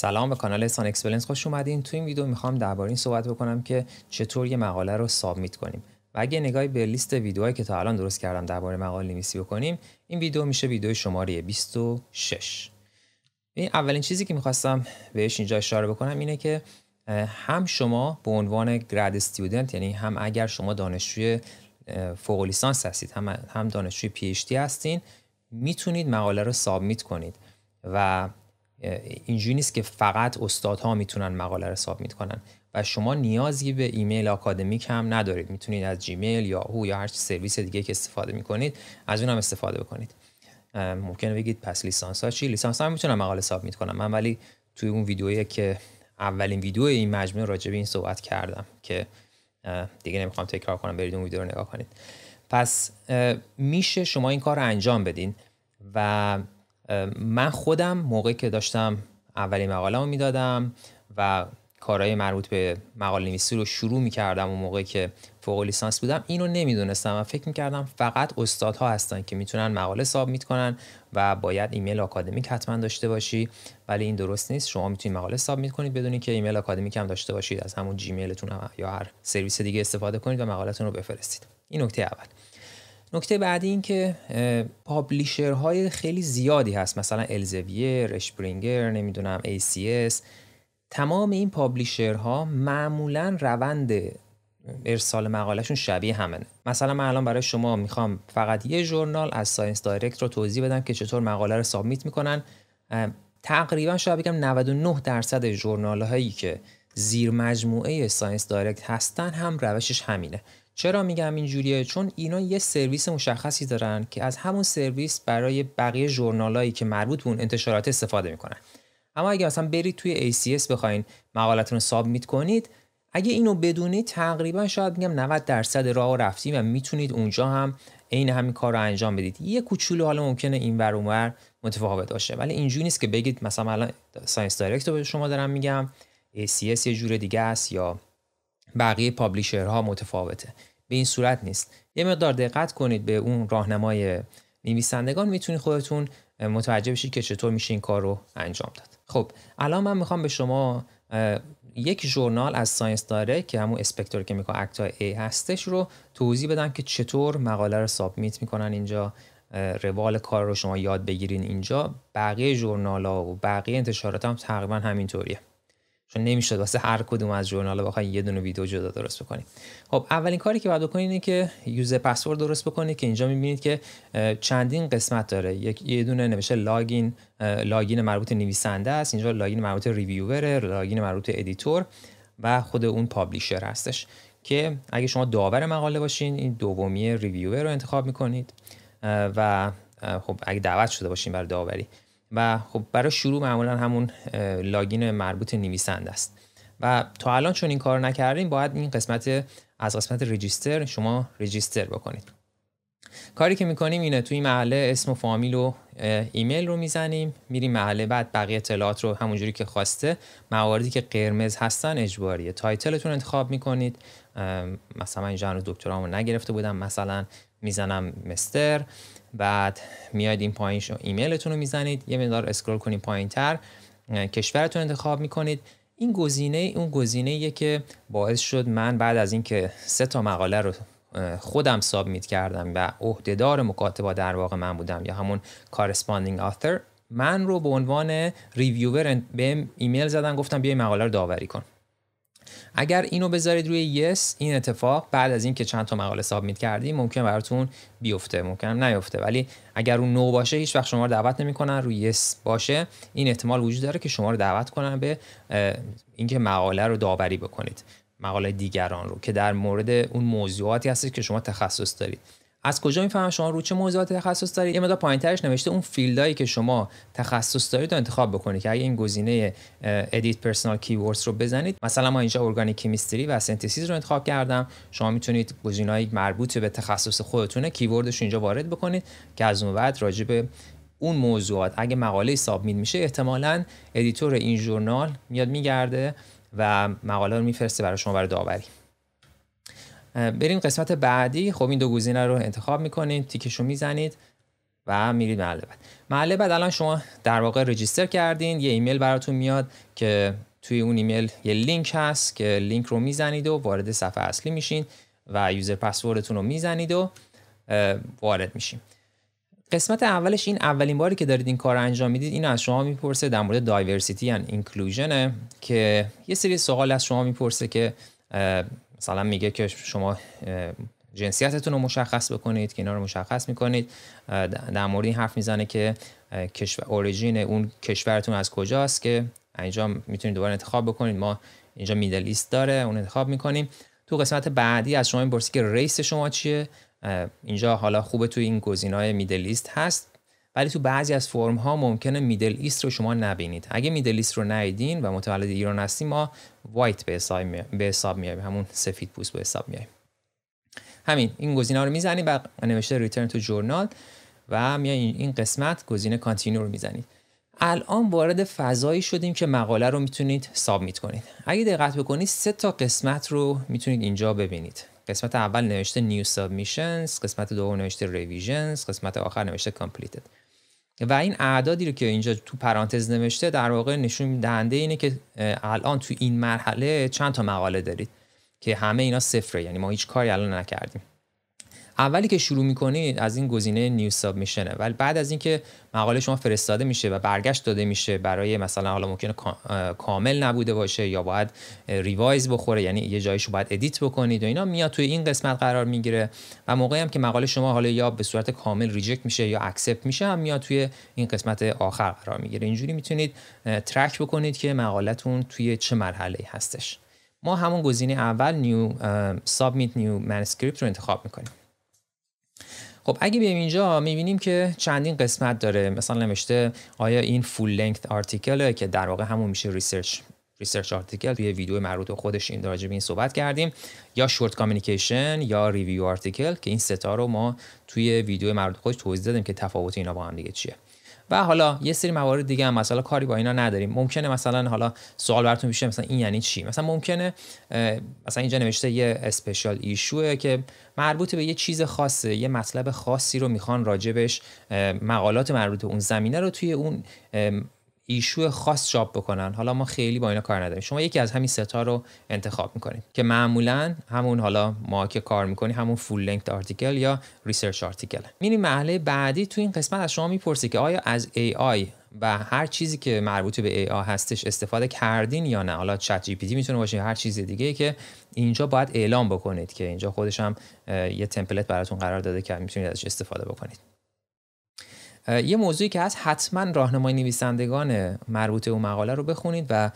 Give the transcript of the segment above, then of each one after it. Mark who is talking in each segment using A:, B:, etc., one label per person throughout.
A: سلام به کانال سان اکسپلنس خوش اومدین تو این ویدیو میخوام درباره این صحبت بکنم که چطور یه مقاله رو سابمیت کنیم و اگه نگاهی به لیست ویدیوهایی که تا الان درست کردم درباره مقاله نویسی بکنیم این ویدیو میشه ویدیو شماره 26 این اولین چیزی که میخواستم بهش اینجا اشاره بکنم اینه که هم شما به عنوان گراد استودنت یعنی هم اگر شما دانشجوی فوق لیسانس هستید هم هم دانشجوی پی هستین میتونید مقاله رو سابمیت کنید و اینجوری نیست که فقط استادها میتونن مقاله رو سابمیت کنن و شما نیازی به ایمیل آکادمیک هم ندارید میتونید از جیمیل یا هو یا هر سرویس دیگه که استفاده میکنید از اون هم استفاده بکنید ممکنه بگید پس لیسانس ها چی لیسانس ها هم میتونم مقاله سابمیت کنم من ولی توی اون ویدیویی که اولین ویدیو این مجموعه راجع به این صحبت کردم که دیگه نمیخوام تکرار کنم برید اون ویدیو رو نگاه کنید پس میشه شما این کار رو انجام بدین و من خودم موقعی که داشتم اولین مقاله رو میدادم و کارهای مربوط به مقاله نویسی رو شروع میکردم و موقعی که فوق لیسانس بودم اینو نمیدونستم و فکر میکردم فقط استادها هستن که میتونن مقاله سابمیت کنن و باید ایمیل آکادمیک حتما داشته باشی ولی این درست نیست شما میتونید مقاله سابمیت کنید بدونی که ایمیل آکادمیک هم داشته باشید از همون جیمیلتون هم یا هر سرویس دیگه استفاده کنید و مقالتون رو بفرستید این نکته اول نکته بعدی این که پابلیشر های خیلی زیادی هست مثلا الزویر، اشپرینگر، نمیدونم ACS تمام این پابلیشر ها معمولا روند ارسال مقالهشون شبیه همنه مثلا من الان برای شما میخوام فقط یه ژورنال از ساینس دایرکت رو توضیح بدم که چطور مقاله رو سابمیت میکنن تقریبا شاید بگم 99 درصد ژورنال هایی که زیر مجموعه ساینس دایرکت هستن هم روشش همینه چرا میگم اینجوریه چون اینا یه سرویس مشخصی دارن که از همون سرویس برای بقیه ژورنالایی که مربوط به اون انتشارات استفاده میکنن اما اگه مثلا برید توی ACS بخواین مقالتون رو سابمیت کنید اگه اینو بدونید تقریبا شاید میگم 90 درصد راه رفتیم و میتونید اونجا هم عین همین کار رو انجام بدید یه کوچولو حالا ممکنه این ور متفاوت باشه ولی اینجوری نیست که بگید مثلا الان ساینس دایرکت رو به شما دارم میگم ACS یه جور دیگه است یا بقیه پابلیشرها متفاوته به این صورت نیست یه مقدار دقت کنید به اون راهنمای نویسندگان میتونید خودتون متوجه بشید که چطور میشه این کار رو انجام داد خب الان من میخوام به شما یک ژورنال از ساینس داره که همون اسپکتور که میگه اکتا ای هستش رو توضیح بدم که چطور مقاله رو سابمیت میکنن اینجا روال کار رو شما یاد بگیرین اینجا بقیه ژورنال ها و بقیه انتشارات هم تقریبا همینطوریه چون نمیشه واسه هر کدوم از ژورنال بخواین یه دونه ویدیو جدا درست بکنید خب اولین کاری که باید بکنید اینه که یوزر پسورد درست بکنید که اینجا میبینید که چندین قسمت داره یک یه دونه نوشته لاگین لاگین مربوط نویسنده است اینجا لاگین مربوط ریویور لاگین مربوط ادیتور و خود اون پابلیشر هستش که اگه شما داور مقاله باشین این دومی ریویور رو انتخاب میکنید و خب اگه دعوت شده باشین برای داوری و خب برای شروع معمولا همون لاگین مربوط نویسند است و تا الان چون این کار نکردیم باید این قسمت از قسمت رجیستر شما رجیستر بکنید کاری که میکنیم اینه توی محله اسم و فامیل و ایمیل رو میزنیم میریم محله بعد بقیه اطلاعات رو همونجوری که خواسته مواردی که قرمز هستن اجباریه تایتلتون انتخاب میکنید مثلا من اینجا رو دکترامو نگرفته بودم مثلا میزنم مستر بعد میاید این پایین ایمیلتون رو میزنید یه مقدار اسکرول کنید پایین تر کشورتون انتخاب میکنید این گزینه اون گزینه که باعث شد من بعد از اینکه سه تا مقاله رو خودم سابمیت کردم و عهدهدار مکاتبات در واقع من بودم یا همون کارسپاندینگ آثر من رو به عنوان ریویور به ایمیل زدن گفتم بیا مقاله رو داوری کن اگر اینو بذارید روی یس این اتفاق بعد از اینکه چند تا مقاله سابمیت کردیم ممکن براتون بیفته ممکن نیفته ولی اگر اون نو باشه هیچ وقت شما رو دعوت نمیکنن روی یس باشه این احتمال وجود داره که شما رو دعوت کنن به اینکه مقاله رو داوری بکنید مقاله دیگران رو که در مورد اون موضوعاتی هستش که شما تخصص دارید از کجا میفهمم شما رو چه موضوعات تخصص دارید یه پایین ترش نوشته اون فیلدایی که شما تخصص دارید رو انتخاب بکنید که اگه این گزینه ادیت پرسونال کیوردز رو بزنید مثلا ما اینجا ارگانیک کیمستری و سنتزیس رو انتخاب کردم شما میتونید گزینه‌های مربوط به تخصص خودتونه کیوردش اینجا وارد بکنید که از اون بعد راجع اون موضوعات اگه مقاله سابمیت میشه احتمالا ادیتور این ژورنال میاد میگرده و مقاله رو میفرسته برای شما برای داوری بریم قسمت بعدی خب این دو گزینه رو انتخاب میکنید تیکش رو میزنید و میرید محله بعد محل بعد الان شما در واقع رجیستر کردین یه ایمیل براتون میاد که توی اون ایمیل یه لینک هست که لینک رو میزنید و وارد صفحه اصلی میشین و یوزر پسوردتون رو میزنید و وارد میشین قسمت اولش این اولین باری که دارید این کار رو انجام میدید این از شما میپرسه در مورد دایورسیتی یا اینکلژن که یه سری سوال از شما میپرسه که مثلا میگه که شما جنسیتتون رو مشخص بکنید که اینا رو مشخص میکنید در مورد این حرف میزنه که کشور اوریجین اون کشورتون از کجاست که اینجا میتونید دوباره انتخاب بکنید ما اینجا میدل داره اون انتخاب میکنیم تو قسمت بعدی از شما برسی که ریس شما چیه اینجا حالا خوبه تو این گزینای میدل ایست هست ولی تو بعضی از فرم ها ممکنه میدل ایست رو شما نبینید اگه میدل ایست رو ندیدین و متولد ایران هستیم ما وایت به حساب, به حساب همون سفید پوست به حساب میایم همین این گزینه رو میزنید و نوشته ریترن تو جورنال و میایین این قسمت گزینه کانتینیو رو میزنید الان وارد فضایی شدیم که مقاله رو میتونید سابمیت کنید اگه دقت بکنید سه تا قسمت رو میتونید اینجا ببینید قسمت اول نوشته نیو سابمیشنز قسمت دوم نوشته ریویژنز قسمت آخر نوشته کامپلیتد و این اعدادی رو که اینجا تو پرانتز نوشته در واقع نشون دهنده اینه که الان تو این مرحله چند تا مقاله دارید که همه اینا صفره یعنی ما هیچ کاری الان نکردیم اولی که شروع میکنید از این گزینه نیو سابمیشنه ولی بعد از اینکه مقاله شما فرستاده میشه و برگشت داده میشه برای مثلا حالا ممکنه کامل نبوده باشه یا باید ریوایز بخوره یعنی یه جایش رو باید ادیت بکنید و اینا میاد توی این قسمت قرار میگیره و موقعی هم که مقاله شما حالا یا به صورت کامل ریجکت میشه یا اکسپت میشه هم میاد توی این قسمت آخر قرار میگیره اینجوری میتونید ترک بکنید که مقالتون توی چه مرحله هستش ما همون گزینه اول نیو سابمیت نیو رو انتخاب میکنیم خب اگه بیایم اینجا میبینیم که چندین قسمت داره مثلا نوشته آیا این فول لنگت آرتیکله که در واقع همون میشه ریسرچ ریسرچ آرتیکل توی ویدیو مربوط خودش این راجع به این صحبت کردیم یا شورت کامیکیشن یا ریویو آرتیکل که این ستا رو ما توی ویدیو مربوط خودش توضیح دادیم که تفاوت اینا با هم دیگه چیه و حالا یه سری موارد دیگه هم مثلا کاری با اینا نداریم ممکنه مثلا حالا سوال براتون بشه مثلا این یعنی چی مثلا ممکنه مثلا اینجا نوشته یه اسپشال ایشوه که مربوط به یه چیز خاصه یه مطلب خاصی رو میخوان راجبش مقالات مربوط به اون زمینه رو توی اون ایشو خاص شاپ بکنن حالا ما خیلی با اینا کار نداریم شما یکی از همین ستا رو انتخاب میکنید که معمولا همون حالا ما که کار میکنیم همون فول لنگت آرتیکل یا ریسرچ آرتیکل میریم مرحله بعدی تو این قسمت از شما میپرسی که آیا از AI و هر چیزی که مربوط به آی هستش استفاده کردین یا نه حالا چت جی پی دی میتونه باشه هر چیز دیگه که اینجا باید اعلام بکنید که اینجا خودش هم یه تمپلت براتون قرار داده که میتونید ازش استفاده بکنید یه موضوعی که هست حتما راهنمای نویسندگان مربوط اون مقاله رو بخونید و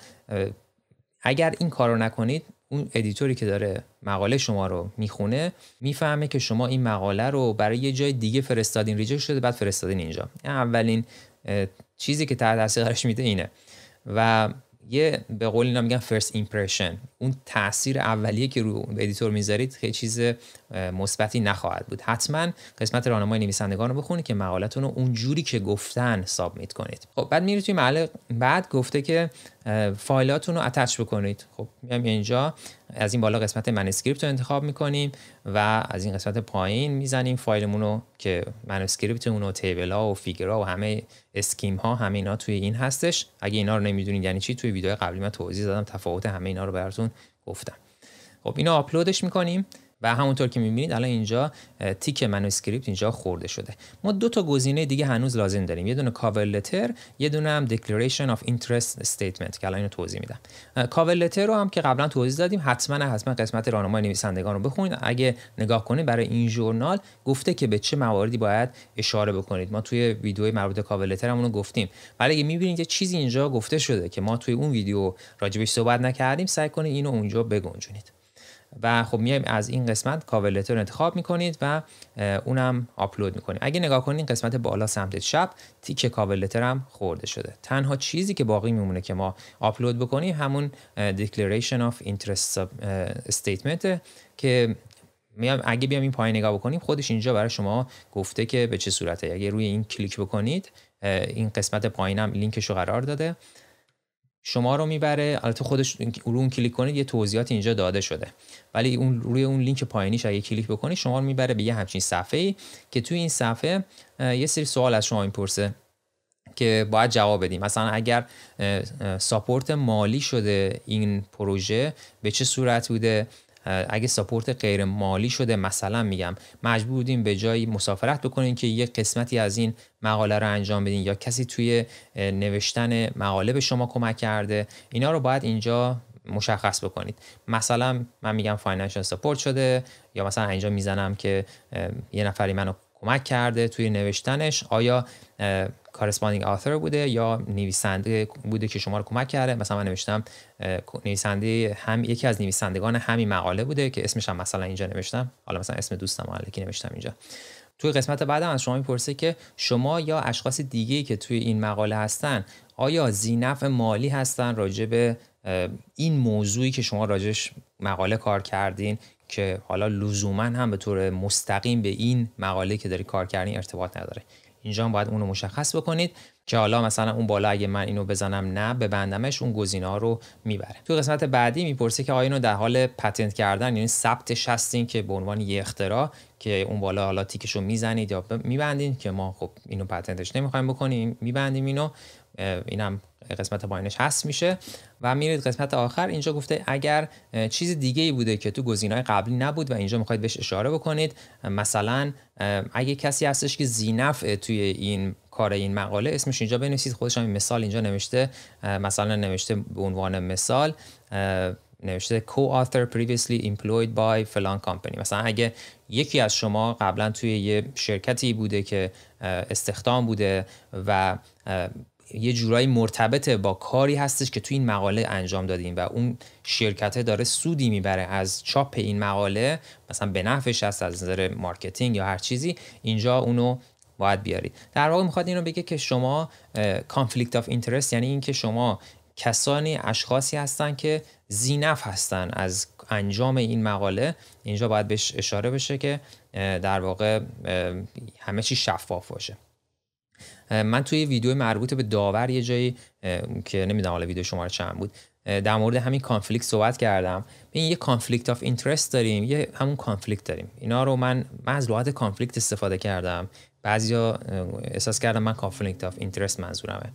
A: اگر این کار رو نکنید اون ادیتوری که داره مقاله شما رو میخونه میفهمه که شما این مقاله رو برای یه جای دیگه فرستادین ریجکت شده بعد فرستادین اینجا اولین چیزی که تحت قرارش میده اینه و یه به قول اینا میگن فرست ایمپرشن اون تاثیر اولیه که رو ادیتور میذارید خیلی چیز مثبتی نخواهد بود حتما قسمت راهنمای نویسندگان رو بخونید که مقالتون رو اونجوری که گفتن سابمیت کنید خب بعد میرید توی محل بعد گفته که فایلاتون رو اتچ بکنید خب میام اینجا از این بالا قسمت منسکریپت رو انتخاب میکنیم و از این قسمت پایین میزنیم فایلمون رو که اون و تیبل ها و فیگرا و همه اسکیم ها همه اینا توی این هستش اگه اینا رو نمیدونید یعنی چی توی ویدیو قبلی من توضیح دادم تفاوت همه اینا رو براتون گفتم خب اینو آپلودش میکنیم و همونطور که میبینید الان اینجا تیک منوسکریپت اینجا خورده شده ما دو تا گزینه دیگه هنوز لازم داریم یه دونه کاور لتر یه دونه هم دکلریشن آف اینترست استیتمنت که الان اینو توضیح میدم کاور لتر رو هم که قبلا توضیح دادیم حتما حتما قسمت راهنمای نویسندگان رو بخونید اگه نگاه کنید برای این ژورنال گفته که به چه مواردی باید اشاره بکنید ما توی ویدیو مربوط کاور لتر همونو گفتیم ولی اگه میبینید که چیزی اینجا گفته شده که ما توی اون ویدیو راجبش صحبت نکردیم سعی کنید اینو اونجا بگنجونید و خب میایم از این قسمت کاور رو انتخاب میکنید و اونم آپلود میکنید اگه نگاه کنید قسمت بالا سمت چپ تیک کاور هم خورده شده تنها چیزی که باقی میمونه که ما آپلود بکنیم همون declaration of interest statement که میام اگه بیام این پایین نگاه بکنیم خودش اینجا برای شما گفته که به چه صورته اگه روی این کلیک بکنید این قسمت پایینم لینکش رو قرار داده شما رو میبره البته خودش رو اون کلیک کنید یه توضیحات اینجا داده شده ولی اون روی اون لینک پایینیش اگه کلیک بکنید شما رو میبره به یه همچین صفحه ای که توی این صفحه یه سری سوال از شما میپرسه که باید جواب بدیم مثلا اگر ساپورت مالی شده این پروژه به چه صورت بوده اگه ساپورت غیر مالی شده مثلا میگم مجبور بودیم به جایی مسافرت بکنین که یه قسمتی از این مقاله رو انجام بدین یا کسی توی نوشتن مقاله به شما کمک کرده اینا رو باید اینجا مشخص بکنید مثلا من میگم فاینانشال سپورت شده یا مثلا اینجا میزنم که یه نفری منو کمک کرده توی نوشتنش آیا کارسپاندینگ آثر بوده یا نویسنده بوده که شما رو کمک کرده مثلا من نوشتم نویسنده هم یکی از نویسندگان همین مقاله بوده که اسمش هم مثلا اینجا نوشتم حالا مثلا اسم دوستم که نوشتم اینجا توی قسمت بعدم از شما میپرسه که شما یا اشخاص دیگه که توی این مقاله هستن آیا زینف مالی هستن راجع به این موضوعی که شما راجش مقاله کار کردین که حالا لزوما هم به طور مستقیم به این مقاله که داری کار کردین ارتباط نداره اینجا هم باید اون رو مشخص بکنید که حالا مثلا اون بالا اگه من اینو بزنم نه به بندمش اون گزینه رو میبره تو قسمت بعدی میپرسه که آیا اینو در حال پتنت کردن یعنی ثبت هستین که به عنوان یه اختراع که اون بالا حالا تیکش رو میزنید یا میبندین که ما خب اینو پتنتش نمیخوایم بکنیم میبندیم اینو اینم قسمت پایینش هست میشه و میرید قسمت آخر اینجا گفته اگر چیز دیگه ای بوده که تو های قبلی نبود و اینجا میخواید بهش اشاره بکنید مثلا اگه کسی هستش که زینف توی این کار این مقاله اسمش اینجا بنویسید خودش هم مثال اینجا نوشته مثلا نوشته به عنوان مثال نوشته co-author previously employed by فلان کامپنی مثلا اگه یکی از شما قبلا توی یه شرکتی بوده که استخدام بوده و یه جورایی مرتبطه با کاری هستش که تو این مقاله انجام دادیم و اون شرکته داره سودی میبره از چاپ این مقاله مثلا به نفعش هست از نظر مارکتینگ یا هر چیزی اینجا اونو باید بیارید در واقع میخواد اینو بگه که شما کانفلیکت آف اینترست یعنی اینکه شما کسانی اشخاصی هستن که زینف هستن از انجام این مقاله اینجا باید بهش اشاره بشه که در واقع همه چی شفاف باشه من توی ویدیو مربوط به داور یه جایی که نمیدونم حالا ویدیو شماره چند بود در مورد همین کانفلیکت صحبت کردم این یه کانفلیکت آف اینترست داریم یه همون کانفلیکت داریم اینا رو من من از لغت کانفلیکت استفاده کردم بعضیا احساس کردم من کانفلیکت آف اینترست منظورمه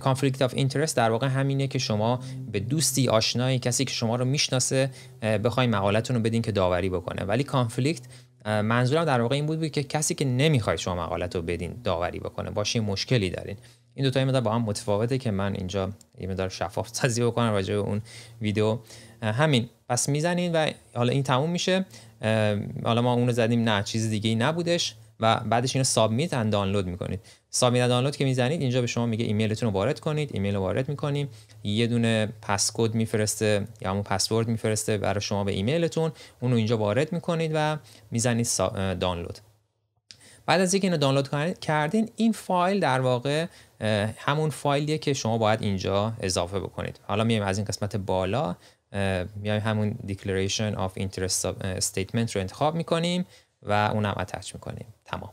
A: کانفلیکت آف اینترست در واقع همینه که شما به دوستی آشنایی کسی که شما رو میشناسه بخواین مقالتون رو بدین که داوری بکنه ولی کانفلیکت منظورم در واقع این بود, بود که کسی که نمیخواید شما مقالت رو بدین داوری بکنه یه مشکلی دارین این دوتا مقدار با هم متفاوته که من اینجا یه مقدار شفاف سازی بکنم راجع به اون ویدیو همین پس میزنین و حالا این تموم میشه حالا ما اون رو زدیم نه چیز دیگه ای نبودش و بعدش اینو سابمیت اند دانلود میکنید سابمیت دانلود که میزنید اینجا به شما میگه ایمیلتون رو وارد کنید ایمیل رو وارد میکنیم یه دونه پسکد میفرسته یا همون پسورد میفرسته برای شما به ایمیلتون اون رو اینجا وارد میکنید و میزنید دانلود بعد از اینکه اینو دانلود کردین این فایل در واقع همون فایلیه که شما باید اینجا اضافه بکنید حالا میایم از این قسمت بالا میایم همون declaration of interest statement رو انتخاب میکنیم و اونم اتچ میکنیم تمام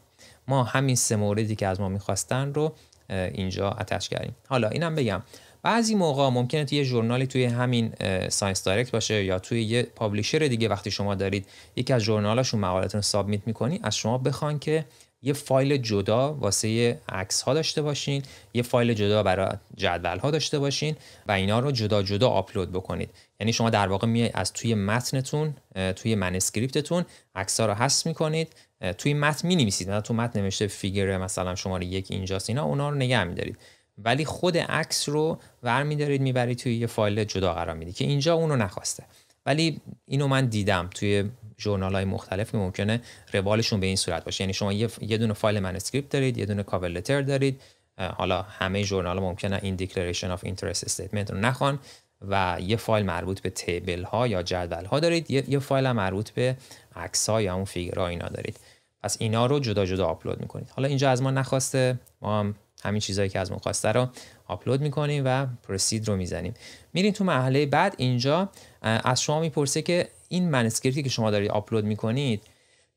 A: ما همین سه موردی که از ما میخواستن رو اینجا اتش کردیم حالا اینم بگم بعضی موقع ممکنه توی یه ژورنالی توی همین ساینس دایرکت باشه یا توی یه پابلیشر دیگه وقتی شما دارید یکی از ژورنالاشون مقالتون رو سابمیت میکنی از شما بخوان که یه فایل جدا واسه عکس ها داشته باشین یه فایل جدا برای جدول ها داشته باشین و اینا رو جدا جدا آپلود بکنید یعنی شما در واقع میای از توی متنتون توی منسکریپتتون عکس ها رو حذف میکنید توی متن می نویسید نه تو متن نوشته فیگر مثلا شماره یک اینجاست اینا اونا رو نگه دارید ولی خود عکس رو ور دارید میبرید توی یه فایل جدا قرار میدید که اینجا اونو نخواسته ولی اینو من دیدم توی ژورنال های مختلف که ممکنه روالشون به این صورت باشه یعنی شما یه, یه دونه فایل منسکریپت دارید یه دونه کاور لتر دارید حالا همه ژورنال ممکنه این دیکلریشن اف اینترست استیتمنت رو نخوان و یه فایل مربوط به تیبل ها یا جدول ها دارید یه, یه فایل مربوط به عکس ها یا اون فیگر ها اینا دارید پس اینا رو جدا جدا آپلود میکنید حالا اینجا از ما نخواسته ما هم همین چیزهایی که از ما خواسته رو آپلود میکنیم و پروسید رو میزنیم میریم تو محله بعد اینجا از شما میپرسه که این منسکریپتی که شما دارید آپلود میکنید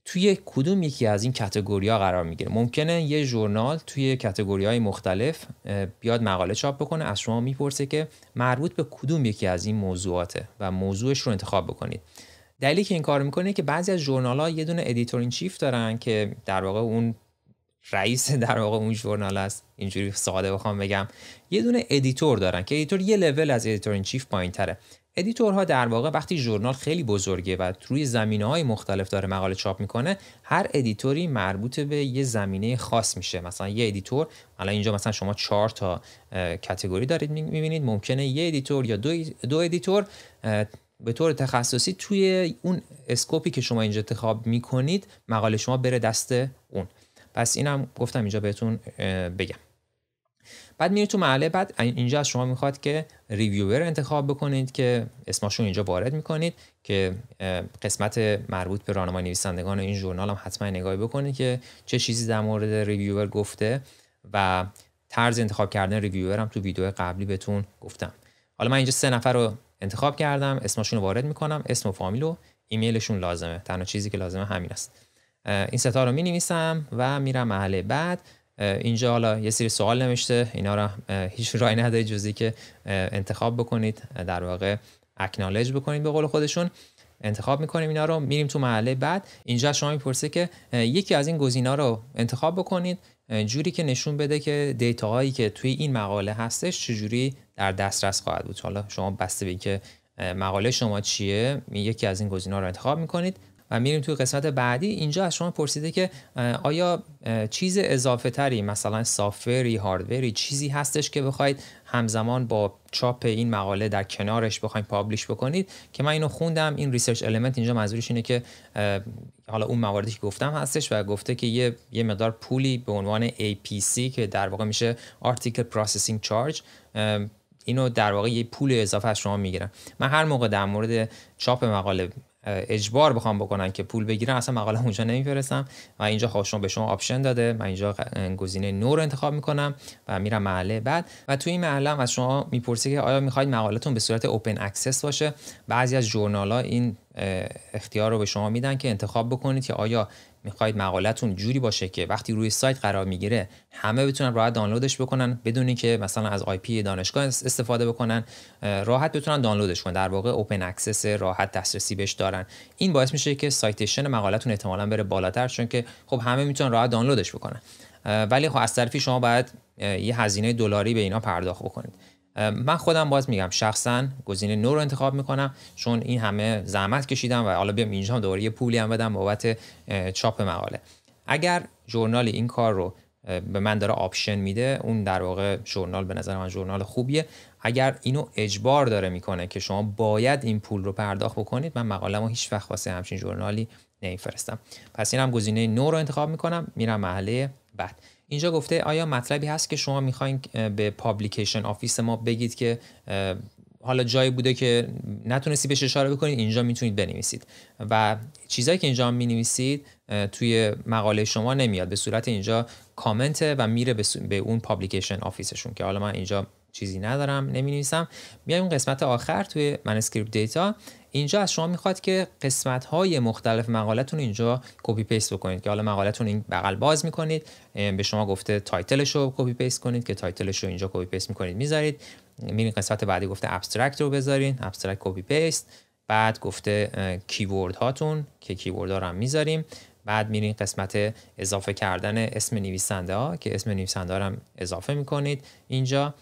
A: توی کدوم یکی از این ها قرار میگیره ممکنه یه ژورنال توی کتگوری های مختلف بیاد مقاله چاپ بکنه از شما میپرسه که مربوط به کدوم یکی از این موضوعاته و موضوعش رو انتخاب بکنید دلیلی که این کار میکنه که بعضی از ژورنال ها یه دونه ادیتور چیف دارن که در واقع اون رئیس در واقع اون ژورنال است اینجوری ساده بخوام بگم یه دونه ادیتور دارن که ادیتور یه لول از ادیتور این چیف پایینتره ادیتورها در واقع وقتی ژورنال خیلی بزرگه و روی زمینه های مختلف داره مقاله چاپ میکنه هر ادیتوری مربوط به یه زمینه خاص میشه مثلا یه ادیتور الان اینجا مثلا شما چهار تا کتگوری دارید میبینید ممکنه یه ادیتور یا دو, دو ادیتور به طور تخصصی توی اون اسکوپی که شما اینجا انتخاب میکنید مقاله شما بره دست اون پس اینم گفتم اینجا بهتون بگم بعد میرید تو مرحله بعد اینجا از شما میخواد که ریویور انتخاب بکنید که اسمشون اینجا وارد میکنید که قسمت مربوط به راهنمای نویسندگان این ژورنال هم حتما نگاهی بکنید که چه چیزی در مورد ریویور گفته و طرز انتخاب کردن ریویور هم تو ویدیو قبلی بهتون گفتم حالا من اینجا سه نفر رو انتخاب کردم اسمشون رو وارد میکنم اسم و فامیل و ایمیلشون لازمه تنها چیزی که لازمه همین است این ستا رو می نویسم و میرم محله بعد اینجا حالا یه سری سوال نوشته اینا رو هیچ رای نداری جزی که انتخاب بکنید در واقع اکنالج بکنید به قول خودشون انتخاب میکنیم اینا رو میریم تو محله بعد اینجا شما میپرسه که یکی از این گزینا رو انتخاب بکنید جوری که نشون بده که دیتا هایی که توی این مقاله هستش چجوری در دسترس خواهد بود حالا شما بسته به که مقاله شما چیه یکی از این گزینه‌ها رو انتخاب میکنید و میریم توی قسمت بعدی اینجا از شما پرسیده که آیا چیز اضافه تری مثلا سافری هاردوری چیزی هستش که بخواید همزمان با چاپ این مقاله در کنارش بخواید پابلش بکنید که من اینو خوندم این ریسرچ المنت اینجا منظورش اینه که حالا اون مواردی که گفتم هستش و گفته که یه, یه مقدار پولی به عنوان APC که در واقع میشه Article Processing Charge اینو در واقع یه پول اضافه از شما میگیرن من هر موقع در مورد چاپ مقاله اجبار بخوام بکنن که پول بگیرن اصلا مقاله اونجا نمیفرستم و اینجا خواهشون به شما آپشن داده من اینجا گزینه نو رو انتخاب میکنم و میرم محله بعد و توی این محله از شما میپرسه که آیا میخواید مقالتون به صورت اوپن اکسس باشه بعضی از ها این اختیار رو به شما میدن که انتخاب بکنید که آیا میخواید مقالتون جوری باشه که وقتی روی سایت قرار میگیره همه بتونن راحت دانلودش بکنن بدون که مثلا از آی پی دانشگاه استفاده بکنن راحت بتونن دانلودش کنن در واقع اوپن اکسس راحت دسترسی بهش دارن این باعث میشه که سایتشن مقالتون احتمالا بره بالاتر چون که خب همه میتونن راحت دانلودش بکنن ولی خب از طرفی شما باید یه هزینه دلاری به اینا پرداخت بکنید من خودم باز میگم شخصا گزینه نو رو انتخاب میکنم چون این همه زحمت کشیدم و حالا بیام اینجا دوباره یه پولی هم بدم بابت چاپ مقاله اگر ژورنال این کار رو به من داره آپشن میده اون در واقع ژورنال به نظر من ژورنال خوبیه اگر اینو اجبار داره میکنه که شما باید این پول رو پرداخت بکنید من مقاله ما هیچ وقت واسه همچین ژورنالی نمیفرستم پس اینم گزینه نو رو انتخاب میکنم میرم محله بعد اینجا گفته آیا مطلبی هست که شما میخواین به پابلیکیشن آفیس ما بگید که حالا جایی بوده که نتونستی بهش اشاره بکنید اینجا میتونید بنویسید و چیزایی که اینجا می نویسید توی مقاله شما نمیاد به صورت اینجا کامنت و میره به, اون پابلیکیشن آفیسشون که حالا من اینجا چیزی ندارم نمی نویسم اون قسمت آخر توی منسکریپت دیتا اینجا از شما میخواد که قسمت های مختلف مقالتون اینجا کپی پیست بکنید که حالا مقالتون این بغل باز میکنید به شما گفته تایتلش رو کپی پیست کنید که تایتلش رو اینجا کپی پیست میکنید میذارید میرین قسمت بعدی گفته ابسترکت رو بذارین ابسترکت کپی پیست بعد گفته کیورد هاتون که کیورد ها رو هم میذاریم بعد میرین قسمت اضافه کردن اسم نویسنده ها که اسم نویسنده ها رو هم اضافه میکنید اینجا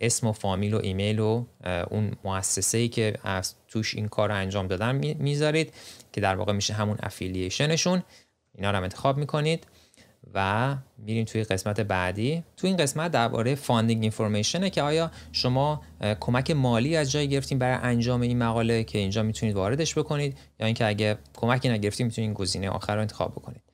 A: اسم و فامیل و ایمیل و اون مؤسسه ای که از توش این کار رو انجام دادن میذارید که در واقع میشه همون افیلیشنشون اینا رو هم انتخاب میکنید و میریم توی قسمت بعدی تو این قسمت درباره فاندینگ اینفورمیشنه که آیا شما کمک مالی از جای گرفتیم برای انجام این مقاله که اینجا میتونید واردش بکنید یا اینکه اگه کمکی نگرفتیم میتونید گزینه آخر رو انتخاب بکنید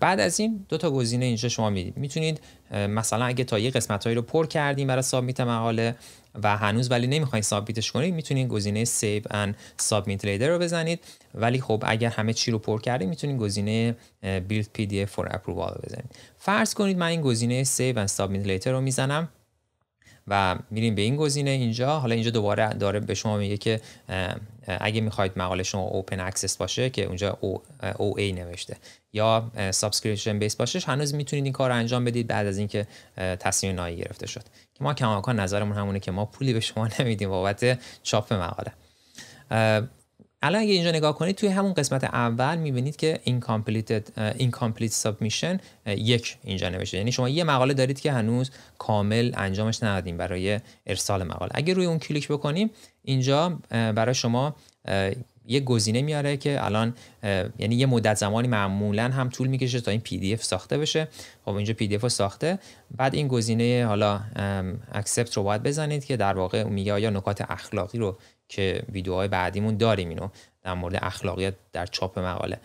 A: بعد از این دو تا گزینه اینجا شما میدید میتونید مثلا اگه تا یه قسمت هایی رو پر کردیم برای سابمیت مقاله و هنوز ولی نمیخواین سابمیتش کنید میتونید گزینه سیو ان سابمیت لیدر رو بزنید ولی خب اگر همه چی رو پر کردیم میتونید گزینه بیلد پی دی اف فور رو بزنید فرض کنید من این گزینه سیو ان سابمیت لیدر رو میزنم و میریم به این گزینه اینجا حالا اینجا دوباره داره به شما میگه که اگه میخواید مقاله شما اوپن اکسس باشه که اونجا او, ای نوشته یا سابسکریپشن بیس باشه هنوز میتونید این کار رو انجام بدید بعد از اینکه تصمیم نهایی گرفته شد که ما کماکان نظرمون همونه که ما پولی به شما نمیدیم بابت چاپ مقاله الان اگه اینجا نگاه کنید توی همون قسمت اول میبینید که incomplete incomplete submission یک اینجا نوشته یعنی شما یه مقاله دارید که هنوز کامل انجامش ندادیم برای ارسال مقاله اگه روی اون کلیک بکنیم اینجا برای شما یه گزینه میاره که الان یعنی یه مدت زمانی معمولا هم طول میکشه تا این پی دی اف ساخته بشه خب اینجا پی دی اف رو ساخته بعد این گزینه حالا اکسپت رو باید بزنید که در واقع میگه یا نکات اخلاقی رو که ویدیوهای بعدیمون داریم اینو در مورد اخلاقیات در چاپ مقاله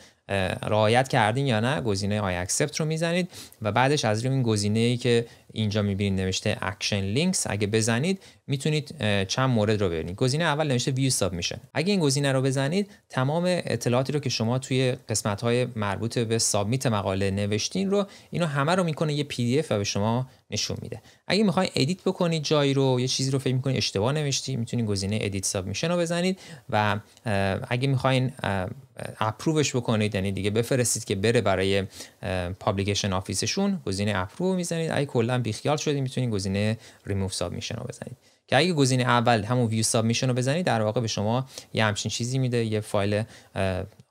A: رعایت کردین یا نه گزینه آی اکسپت رو میزنید و بعدش از روی این گزینه ای که اینجا میبینید نوشته اکشن لینکس اگه بزنید میتونید چند مورد رو ببینید گزینه اول نوشته ویو ساب میشه اگه این گزینه رو بزنید تمام اطلاعاتی رو که شما توی قسمت های مربوط به سابمیت مقاله نوشتین رو اینو همه رو میکنه یه پی دی اف و به شما نشون میده اگه میخواین ادیت بکنید جایی رو یه چیزی رو فکر میکنید اشتباه نوشتی میتونید گزینه ادیت ساب میشن رو بزنید و اگه میخواین اپرووش بکنید یعنی دیگه بفرستید که بره برای پابلیکیشن آفیسشون گزینه اپروو میزنید اگه کلا بیخیال شدید میتونید گزینه ریموو سابمیشن رو بزنید که اگه گزینه اول همون ویو سابمیشن رو بزنید در واقع به شما یه همچین چیزی میده یه فایل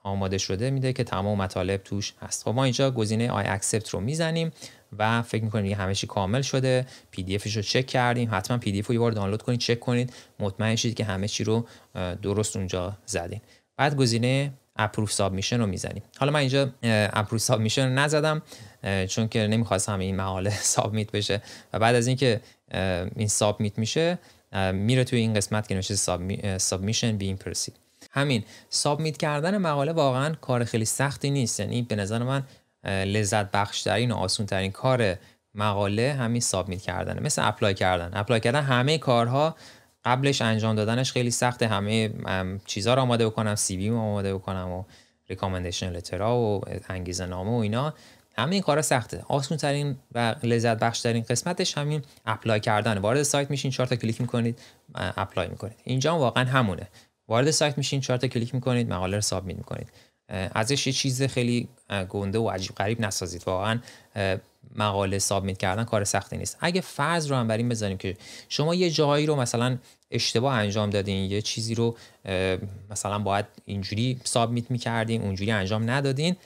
A: آماده شده میده که تمام مطالب توش هست خب ما اینجا گزینه آی اکسپت رو میزنیم و فکر میکنیم دیگه همه چی کامل شده پی دی رو چک کردیم حتما پی دی رو یه بار دانلود کنید چک کنید مطمئن شید که همه چی رو درست اونجا زدین بعد گزینه اپروف سابمیشن رو میزنیم حالا من اینجا اپروف سابمیشن رو نزدم چون که نمیخواستم این مقاله سابمیت بشه و بعد از اینکه این سابمیت میشه میره توی این قسمت که نوشته سابمیشن بین پرسید همین سابمیت کردن مقاله واقعا کار خیلی سختی نیست یعنی به نظر من لذت بخش ترین و آسون ترین کار مقاله همین سابمیت کردنه مثل اپلای کردن اپلای کردن همه کارها قبلش انجام دادنش خیلی سخته همه چیزها رو آماده بکنم سی بی آماده بکنم و ریکامندیشن لترا و انگیزه نامه و اینا همه این کارا سخته آسون ترین و لذت بخش ترین قسمتش همین اپلای کردن وارد سایت میشین چهار تا کلیک میکنید اپلای میکنید اینجا واقعا همونه وارد سایت میشین چهار تا کلیک میکنید مقاله رو سابمیت میکنید ازش یه چیز خیلی گنده و عجیب غریب نسازید واقعا مقاله سابمیت کردن کار سختی نیست اگه فرض رو هم بر این که شما یه جایی رو مثلا اشتباه انجام دادین یه چیزی رو مثلا باید اینجوری سابمیت میکردین اونجوری انجام ندادین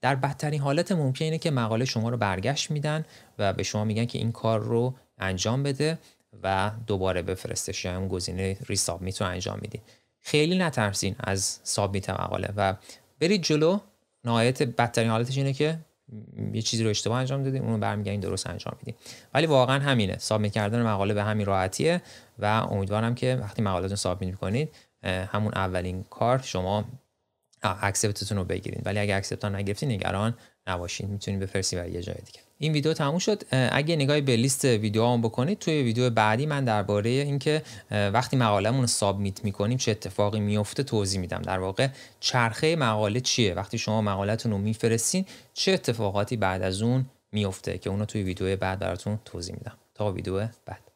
A: در بدترین حالت ممکنه اینه که مقاله شما رو برگشت میدن و به شما میگن که این کار رو انجام بده و دوباره بفرستش یا اون گزینه سابمیت رو انجام میدین خیلی نترسین از سابمیت مقاله و برید جلو نهایت بدترین حالتش اینه که یه چیزی رو اشتباه انجام دادیم اونو برمیگردیم درست انجام میدیم ولی واقعا همینه سابمیت کردن مقاله به همین راحتیه و امیدوارم که وقتی مقالهتون سابمیت میکنید همون اولین کار شما اکسپتتون رو بگیرین ولی اگه اکسپت نگرفتین نگران نباشین میتونین بفرستین برای یه جای دیگه این ویدیو تموم شد اگه نگاهی به لیست هم بکنید توی ویدیو بعدی من درباره اینکه وقتی مقالهمون رو سابمیت میکنیم چه اتفاقی میفته توضیح میدم در واقع چرخه مقاله چیه وقتی شما مقالتون رو میفرستین چه اتفاقاتی بعد از اون میفته که اونو توی ویدیو بعد براتون توضیح میدم تا ویدیو بعد